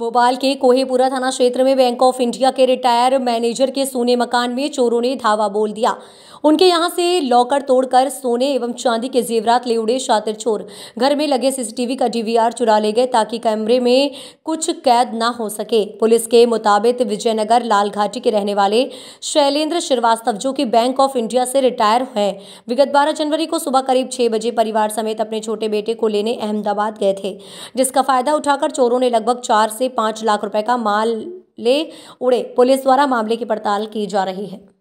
भोपाल के कोहेपुरा थाना क्षेत्र में बैंक ऑफ इंडिया के रिटायर मैनेजर के सोने मकान में चोरों ने धावा बोल दिया उनके यहां से लॉकर तोड़कर सोने एवं चांदी के जेवरात ले उड़े शातिर चोर घर में लगे सीसीटीवी का डीवीआर चुरा ले गए ताकि कैमरे में कुछ कैद ना हो सके पुलिस के मुताबिक विजयनगर लाल घाटी के रहने वाले शैलेंद्र श्रीवास्तव जो कि बैंक ऑफ इंडिया से रिटायर हैं विगत बारह जनवरी को सुबह करीब छह बजे परिवार समेत अपने छोटे बेटे को लेने अहमदाबाद गए थे जिसका फायदा उठाकर चोरों ने लगभग चार से से पाँच लाख रुपए का माल ले उड़े पुलिस द्वारा मामले की पड़ताल की जा रही है